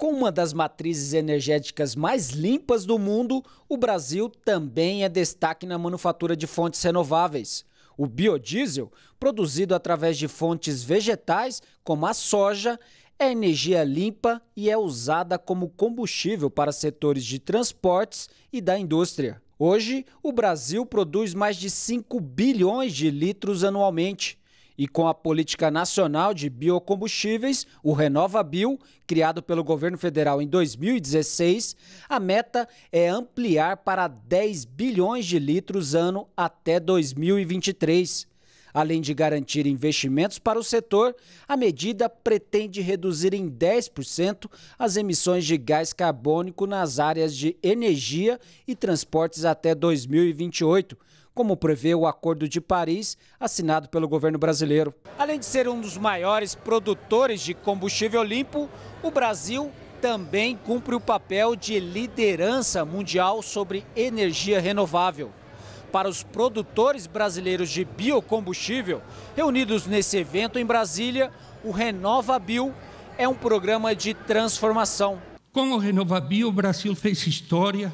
Com uma das matrizes energéticas mais limpas do mundo, o Brasil também é destaque na manufatura de fontes renováveis. O biodiesel, produzido através de fontes vegetais, como a soja, é energia limpa e é usada como combustível para setores de transportes e da indústria. Hoje, o Brasil produz mais de 5 bilhões de litros anualmente. E com a política nacional de biocombustíveis, o RenovaBio, criado pelo governo federal em 2016, a meta é ampliar para 10 bilhões de litros ano até 2023. Além de garantir investimentos para o setor, a medida pretende reduzir em 10% as emissões de gás carbônico nas áreas de energia e transportes até 2028 como prevê o Acordo de Paris assinado pelo governo brasileiro. Além de ser um dos maiores produtores de combustível limpo, o Brasil também cumpre o papel de liderança mundial sobre energia renovável para os produtores brasileiros de biocombustível. Reunidos nesse evento em Brasília, o RenovaBio é um programa de transformação. Com o RenovaBio, o Brasil fez história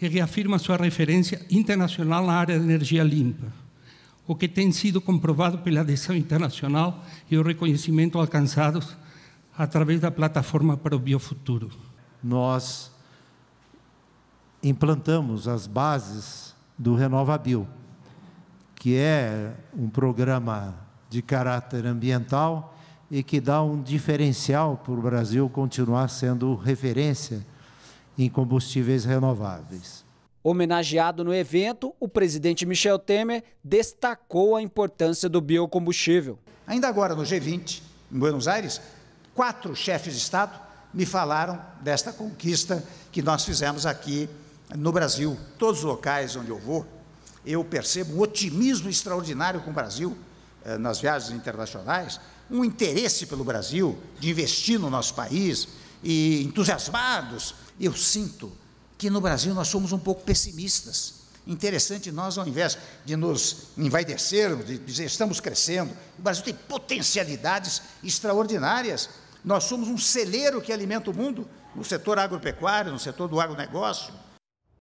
e reafirma sua referência internacional na área de energia limpa, o que tem sido comprovado pela adesão internacional e o reconhecimento alcançados através da plataforma para o biofuturo. Nós implantamos as bases do RenovaBio, que é um programa de caráter ambiental e que dá um diferencial para o Brasil continuar sendo referência em combustíveis renováveis. Homenageado no evento, o presidente Michel Temer destacou a importância do biocombustível. Ainda agora, no G20, em Buenos Aires, quatro chefes de Estado me falaram desta conquista que nós fizemos aqui no Brasil, todos os locais onde eu vou, eu percebo um otimismo extraordinário com o Brasil eh, nas viagens internacionais, um interesse pelo Brasil de investir no nosso país e entusiasmados. Eu sinto que no Brasil nós somos um pouco pessimistas. Interessante, nós, ao invés de nos envaidecermos, de dizer estamos crescendo, o Brasil tem potencialidades extraordinárias. Nós somos um celeiro que alimenta o mundo no setor agropecuário, no setor do agronegócio,